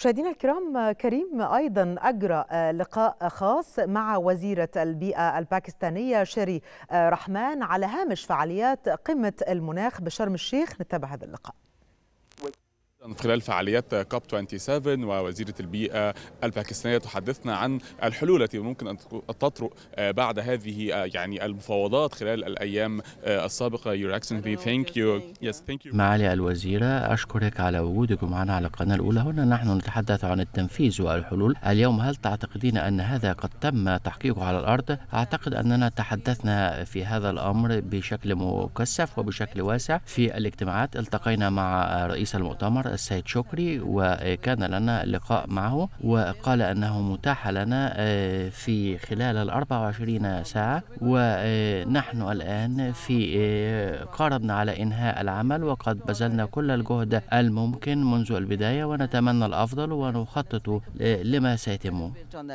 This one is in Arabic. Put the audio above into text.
مشاهدينا الكرام كريم ايضا اجرى آه، لقاء خاص مع وزيره البيئه الباكستانيه شيري آه، رحمان على هامش فعاليات قمه المناخ بشرم الشيخ نتابع هذا اللقاء من خلال فعاليات كاب 27 ووزيرة البيئة الباكستانية تحدثنا عن الحلول التي ممكن أن تطرق آه، بعد هذه آه، يعني المفاوضات خلال الأيام آه، السابقة يور asking thank you yes thank you معالي الوزيرة أشكرك على وجودك معنا على القناة الأولى هنا نحن نتحدث عن التنفيذ والحلول اليوم هل تعتقدين أن هذا قد تم تحقيقه على الأرض؟ أعتقد أننا تحدثنا في هذا الأمر بشكل مكثف وبشكل واسع في الاجتماعات التقينا مع رئيس المؤتمر السيد شكري وكان لنا لقاء معه وقال أنه متاح لنا آه، في خلال ال 24 ساعة ونحن الآن في آه، قاربنا على إنهاء العمل وقد بذلنا كل الجهد الممكن منذ البداية ونتمنى الأفضل ونخطط آه، لما سيتم